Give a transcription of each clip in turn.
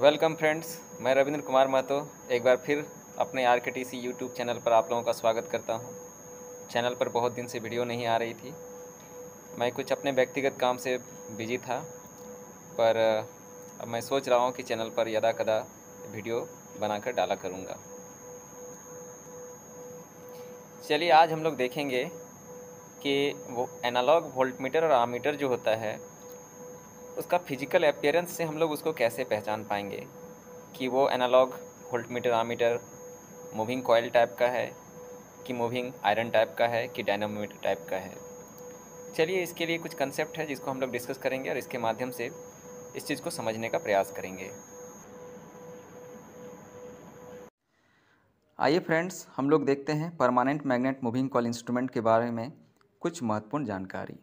Welcome friends मैं रविंद्र कुमार महतो एक बार फिर अपने आर के टी सी यूट्यूब चैनल पर आप लोगों का स्वागत करता हूं। चैनल पर बहुत दिन से वीडियो नहीं आ रही थी मैं कुछ अपने व्यक्तिगत काम से बिजी था पर अब मैं सोच रहा हूं कि चैनल पर यदा कदा वीडियो बनाकर डाला करूँगा चलिए आज हम लोग देखेंगे कि वो एनालॉग वोल्टमीटर और आमीटर जो होता है उसका फिजिकल अपेयरेंस से हम लोग उसको कैसे पहचान पाएंगे कि वो analog voltmeter ammeter moving coil type का है कि मूविंग आयरन टाइप का है कि डायनामोमीटर टाइप का है चलिए इसके लिए कुछ कंसेप्ट है जिसको हम लोग डिस्कस करेंगे और इसके माध्यम से इस चीज़ को समझने का प्रयास करेंगे आइए फ्रेंड्स हम लोग देखते हैं permanent magnet moving coil instrument के बारे में कुछ महत्वपूर्ण जानकारी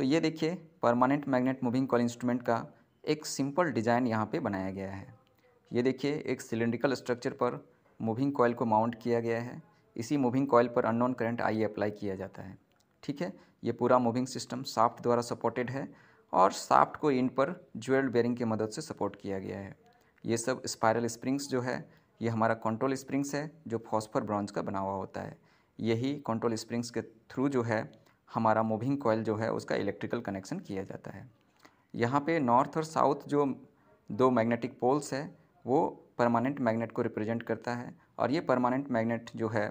तो ये देखिए permanent magnet moving coil instrument का एक सिंपल डिज़ाइन यहाँ पे बनाया गया है ये देखिए एक सिलेंड्रिकल स्ट्रक्चर पर मूविंग कॉयल को माउंट किया गया है इसी मूविंग कॉयल पर अननोन करंट आई अप्लाई किया जाता है ठीक है ये पूरा मूविंग सिस्टम साफ्ट द्वारा सपोर्टेड है और साफ्ट को इंड पर ज्वेल्ड बेरिंग की मदद से सपोर्ट किया गया है ये सब स्पायरल स्प्रिंग्स जो है ये हमारा कंट्रोल स्प्रिंग्स है जो फॉस्फर ब्रॉन्ज का बना हुआ होता है यही कंट्रोल स्प्रिंग्स के थ्रू जो है हमारा मूविंग कॉयल जो है उसका इलेक्ट्रिकल कनेक्शन किया जाता है यहाँ पे नॉर्थ और साउथ जो दो मैग्नेटिक पोल्स है वो परमानेंट मैग्नेट को रिप्रेजेंट करता है और ये परमानेंट मैग्नेट जो है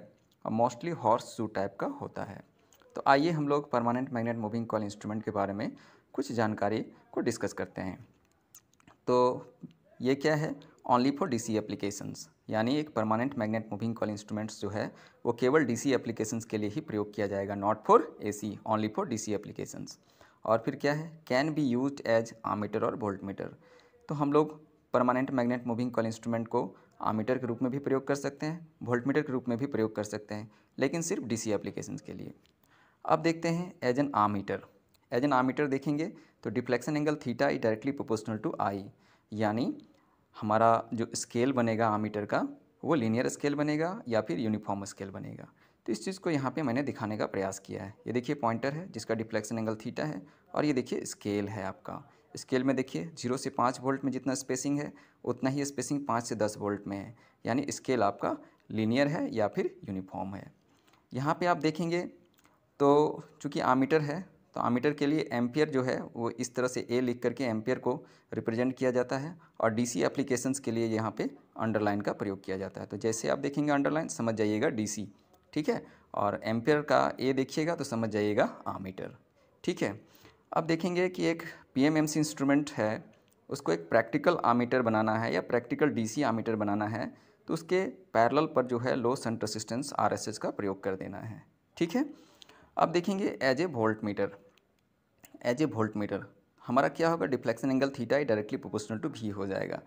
मोस्टली हॉर्स शू टाइप का होता है तो आइए हम लोग permanent magnet moving coil instrument के बारे में कुछ जानकारी को डिस्कस करते हैं तो ये क्या है ओनली फॉर डीसी एप्लीकेशंस यानी एक permanent magnet moving coil instruments जो है वो केवल डीसी एप्लीकेशंस के लिए ही प्रयोग किया जाएगा not for AC only for DC applications और फिर क्या है can be use as ammeter और वोल्ट मीटर तो हम लोग permanent magnet moving coil instrument को आमीटर के रूप में भी प्रयोग कर सकते हैं वोल्ट मीटर के रूप में भी प्रयोग कर सकते हैं लेकिन सिर्फ डी एप्लीकेशंस के लिए अब देखते हैं as an ammeter as an ammeter देखेंगे तो deflection angle theta is directly proportional to I यानी हमारा जो स्केल बनेगा आमीटर का वो लीनियर स्केल बनेगा या फिर यूनिफॉर्म स्केल बनेगा तो इस चीज़ को यहाँ पे मैंने दिखाने का प्रयास किया है ये देखिए पॉइंटर है जिसका डिफ्लेक्शन एंगल थीटा है और ये देखिए स्केल है आपका स्केल में देखिए जीरो से पाँच वोल्ट में जितना स्पेसिंग है उतना ही स्पेसिंग पाँच से दस वोल्ट में है यानी स्केल आपका लीनियर है या फिर यूनिफॉर्म है यहाँ पर आप देखेंगे तो चूँकि आमीटर है तो आमीटर के लिए एम्पियर जो है वो इस तरह से ए लिख करके एम्पियर को रिप्रेजेंट किया जाता है और डीसी एप्लीकेशंस के लिए यहाँ पे अंडरलाइन का प्रयोग किया जाता है तो जैसे आप देखेंगे अंडरलाइन समझ जाइएगा डीसी ठीक है और एम्पियर का ए देखिएगा तो समझ जाइएगा आमीटर ठीक है अब देखेंगे कि एक पी इंस्ट्रूमेंट है उसको एक प्रैक्टिकल आमीटर बनाना है या प्रैक्टिकल डीसी आमीटर बनाना है तो उसके पैरल पर जो है लो सेंट रसिस्टेंस आरएसएस का प्रयोग कर देना है ठीक है अब देखेंगे as a voltmeter as a voltmeter हमारा क्या होगा deflection angle theta directly proportional to भी हो जाएगा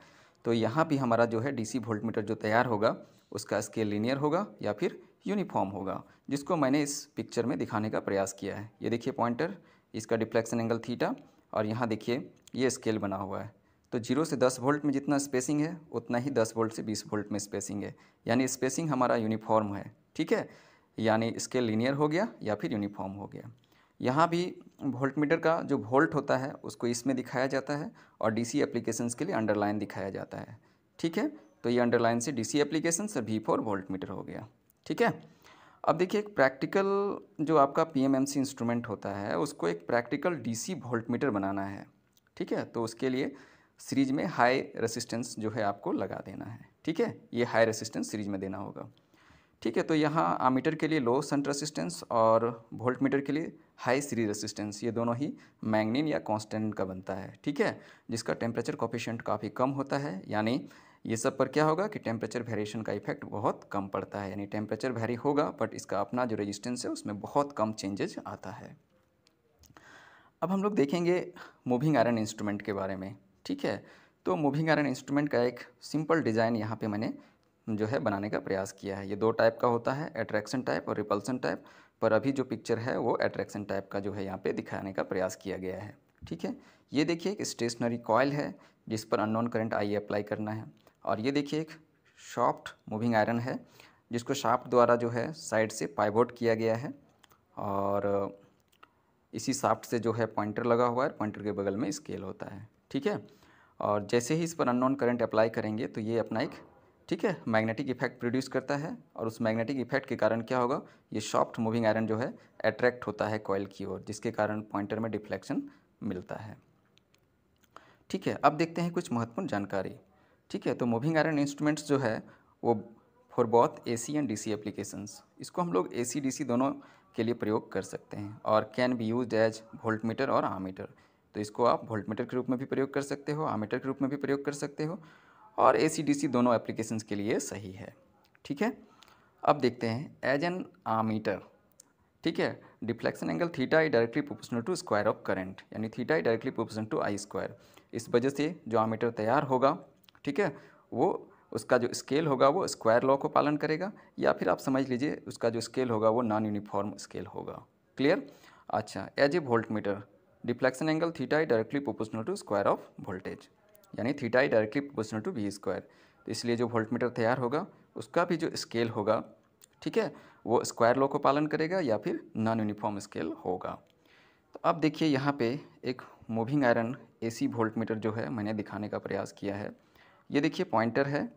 तो यहाँ भी हमारा जो है डीसी वोल्ट मीटर जो तैयार होगा उसका स्केल लीनियर होगा या फिर यूनिफॉर्म होगा जिसको मैंने इस पिक्चर में दिखाने का प्रयास किया है ये देखिए पॉइंटर इसका डिफ्लेक्शन एंगल थीटा और यहाँ देखिए ये स्केल बना हुआ है तो जीरो से दस वोल्ट में जितना स्पेसिंग है उतना ही दस वोल्ट से बीस वोल्ट में स्पेसिंग है यानी स्पेसिंग हमारा यूनिफॉर्म है ठीक है यानी स्केल लीनियर हो गया या फिर यूनिफॉर्म हो गया यहाँ भी वोल्ट मीटर का जो वोल्ट होता है उसको इसमें दिखाया जाता है और डीसी एप्लीकेशंस के लिए अंडरलाइन दिखाया जाता है ठीक है तो ये अंडरलाइन से डीसी एप्लीकेशन और वी फोर वोल्ट मीटर हो गया ठीक है अब देखिए एक प्रैक्टिकल जो आपका पीएमएमसी इंस्ट्रूमेंट होता है उसको एक प्रैक्टिकल डीसी वोल्ट मीटर बनाना है ठीक है तो उसके लिए सीरीज में हाई रेसिस्टेंस जो है आपको लगा देना है ठीक है ये हाई रेसिस्टेंस सीरीज में देना होगा ठीक है तो यहाँ आमीटर के लिए लो संट रेसिस्टेंस और वोल्ट मीटर के लिए हाई सीरीज रेसिस्टेंस ये दोनों ही मैंगनीन या कांस्टेंट का बनता है ठीक है जिसका टेम्परेचर कॉफिशेंट काफ़ी कम होता है यानी ये सब पर क्या होगा कि टेम्परेचर वेरिएशन का इफेक्ट बहुत कम पड़ता है यानी टेम्परेचर वेरी होगा बट इसका अपना जो रेजिस्टेंस है उसमें बहुत कम चेंजेज आता है अब हम लोग देखेंगे मूविंग आयरन इंस्ट्रूमेंट के बारे में ठीक है तो मूविंग आयरन इंस्ट्रूमेंट का एक सिंपल डिज़ाइन यहाँ पे मैंने जो है बनाने का प्रयास किया है ये दो टाइप का होता है एट्रैक्शन टाइप और रिपल्सन टाइप पर अभी जो पिक्चर है वो एट्रैक्शन टाइप का जो है यहाँ पे दिखाने का प्रयास किया गया है ठीक है ये देखिए एक स्टेशनरी कॉयल है जिस पर अननोन करंट आई अप्लाई करना है और ये देखिए एक शॉफ्ट मूविंग आयरन है जिसको शाफ्ट द्वारा जो है साइड से पाइवोट किया गया है और इसी शाफ्ट से जो है पॉइंटर लगा हुआ है पॉइंटर के बगल में स्केल होता है ठीक है और जैसे ही इस पर अननोन करंट अप्लाई करेंगे तो ये अपना एक ठीक है मैग्नेटिक इफेक्ट प्रोड्यूस करता है और उस मैग्नेटिक इफेक्ट के कारण क्या होगा ये सॉफ्ट मूविंग आयरन जो है अट्रैक्ट होता है कॉयल की ओर जिसके कारण पॉइंटर में डिफ्लेक्शन मिलता है ठीक है अब देखते हैं कुछ महत्वपूर्ण जानकारी ठीक है तो मूविंग आयरन इंस्ट्रूमेंट्स जो है वो for both A C and D C applications इसको हम लोग ए सी डी सी दोनों के लिए प्रयोग कर सकते हैं और can be use as voltmeter और आमीटर तो इसको आप वोल्ट मीटर के रूप में भी प्रयोग कर सकते हो आमीटर के रूप में भी प्रयोग कर सकते हो और ए दोनों एप्लीकेशन के लिए सही है ठीक है अब देखते हैं एज एन आमीटर ठीक है deflection angle theta I directly proportional to square of current यानी theta I directly proportional to I square इस वजह से जो आमीटर तैयार होगा ठीक है वो उसका जो स्केल होगा वो स्क्वायर लॉ को पालन करेगा या फिर आप समझ लीजिए उसका जो स्केल होगा वो नॉन यूनिफॉर्म स्केल होगा क्लियर अच्छा as a voltmeter deflection angle theta I directly proportional to square of voltage यानी थीटा ही directly proportional to V square तो इसलिए जो वोल्ट मीटर तैयार होगा उसका भी जो स्केल होगा ठीक है वो स्क्वायर लॉ को पालन करेगा या फिर नॉन यूनिफॉर्म स्केल होगा तो अब देखिए यहाँ पे एक moving iron AC voltmeter जो है मैंने दिखाने का प्रयास किया है ये देखिए पॉइंटर है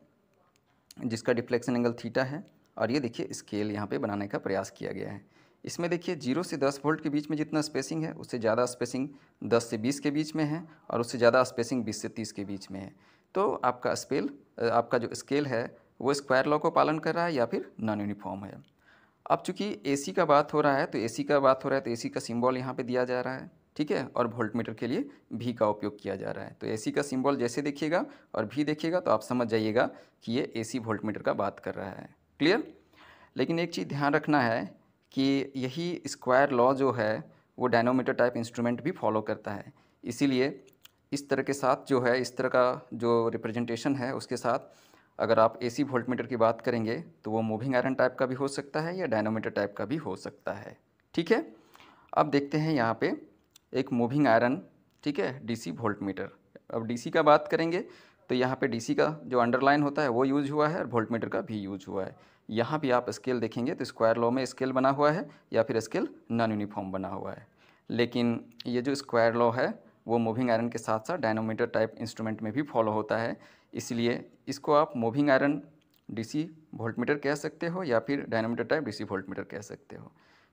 जिसका डिफ्लेक्शन एंगल थीटा है और ये देखिए स्केल यहाँ पे बनाने का प्रयास किया गया है इसमें देखिए जीरो से दस वोल्ट के बीच में जितना स्पेसिंग है उससे ज़्यादा स्पेसिंग दस से बीस के बीच में है और उससे ज़्यादा स्पेसिंग बीस से तीस के बीच में है तो आपका स्पेल आपका जो स्केल है वो स्क्वायर लॉ को पालन कर रहा है या फिर नॉन यूनिफॉर्म है अब चूंकि एसी का बात हो रहा है तो एसी का बात हो रहा है तो एसी का सिम्बॉल यहाँ पे दिया जा रहा है ठीक है और वोल्ट मीटर के लिए भी का उपयोग किया जा रहा है तो एसी का सिम्बॉल जैसे देखिएगा और भी देखिएगा तो आप समझ जाइएगा कि ये एसी वोल्ट मीटर का बात कर रहा है क्लियर लेकिन एक चीज़ ध्यान रखना है कि यही स्क्वायर लॉ जो है वो डायनोमीटर टाइप इंस्ट्रूमेंट भी फॉलो करता है इसीलिए इस तरह के साथ जो है इस तरह का जो रिप्रेजेंटेशन है उसके साथ अगर आप एसी वोल्टमीटर की बात करेंगे तो वो मूविंग आयरन टाइप का भी हो सकता है या डायनोमीटर टाइप का भी हो सकता है ठीक है अब देखते हैं यहाँ पे एक मूविंग आयरन ठीक है डीसी वोल्टमीटर अब डीसी का बात करेंगे तो यहाँ पे डीसी का जो अंडरलाइन होता है वो यूज हुआ है और वोल्टमीटर का भी यूज हुआ है यहाँ भी आप स्केल देखेंगे तो स्क्वायर लॉ में स्केल बना हुआ है या फिर स्केल नॉन यूनिफॉर्म बना हुआ है लेकिन ये जो स्क्वायर लॉ है वो मूविंग आयरन के साथ साथ डायनोमीटर टाइप इंस्ट्रूमेंट में भी फॉलो होता है इसलिए इसको आप मूविंग आयरन डीसी वोल्टमीटर कह सकते हो या फिर डायनोमीटर टाइप डीसी वोल्टमीटर कह सकते हो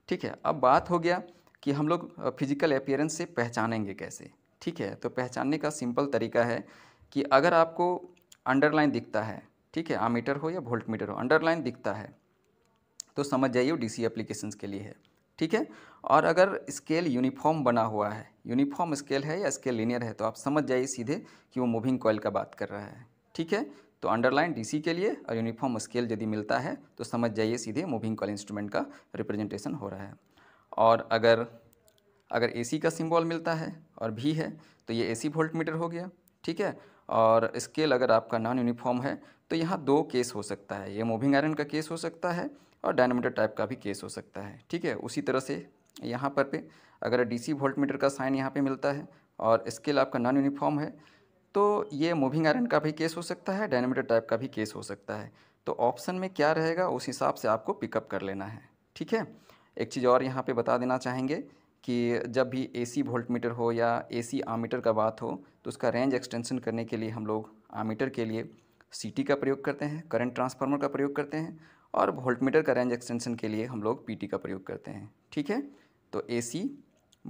ठीक है अब बात हो गया कि हम लोग फिजिकल अपियरेंस से पहचानेंगे कैसे ठीक है तो पहचानने का सिंपल तरीका है कि अगर आपको अंडरलाइन दिखता है ठीक है आमीटर हो या वोल्ट मीटर हो अंडरलाइन दिखता है तो समझ जाइए डीसी एप्लीकेशन के लिए है ठीक है और अगर स्केल यूनिफॉर्म बना हुआ है यूनिफॉर्म स्केल है या स्केल लीनियर है तो आप समझ जाइए सीधे कि वो मूविंग कॉयल का बात कर रहा है ठीक है तो अंडरलाइन डीसी के लिए और यूनिफॉर्म स्केल यदि मिलता है तो समझ जाइए सीधे मूविंग कॉल इंस्ट्रूमेंट का रिप्रेजेंटेशन हो रहा है और अगर अगर एसी का सिंबल मिलता है और भी है तो ये एसी वोल्ट मीटर हो गया ठीक है और स्केल अगर आपका नॉन यूनिफॉर्म है तो यहाँ दो केस हो सकता है ये मूविंग आयरन का केस हो सकता है और डायनामीटर टाइप का भी केस हो सकता है ठीक है उसी तरह से यहाँ पर पे अगर डीसी वोल्टमीटर का साइन यहाँ पे मिलता है और स्केल आपका नॉन यूनिफॉर्म है तो ये मूविंग आयरन का भी केस हो सकता है डायनामीटर टाइप का भी केस हो सकता है तो ऑप्शन में क्या रहेगा उस हिसाब से आपको पिकअप कर लेना है ठीक है एक चीज़ और यहाँ पर बता देना चाहेंगे कि जब भी एसी मीटर हो या एसी आमीटर का बात हो तो उसका रेंज एक्सटेंशन करने के लिए हम लोग आमीटर के लिए सीटी का प्रयोग करते हैं करंट ट्रांसफार्मर का प्रयोग करते हैं और वोल्ट मीटर का रेंज एक्सटेंशन के लिए हम लोग पीटी का प्रयोग करते हैं ठीक है तो ए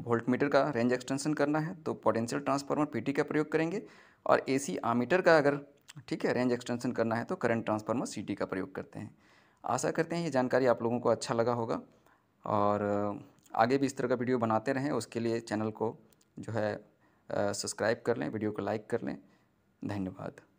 वोल्ट मीटर का रेंज एक्सटेंशन करना है तो पोटेंशियल ट्रांसफार्मर टी का प्रयोग करेंगे और एसी आमीटर का अगर ठीक है रेंज एक्सटेंशन करना है तो करंट ट्रांसफार्मर टी का प्रयोग करते हैं आशा करते हैं ये जानकारी आप लोगों को अच्छा लगा होगा और आगे भी इस तरह का वीडियो बनाते रहें उसके लिए चैनल को जो है सब्सक्राइब कर लें वीडियो को लाइक कर लें धन्यवाद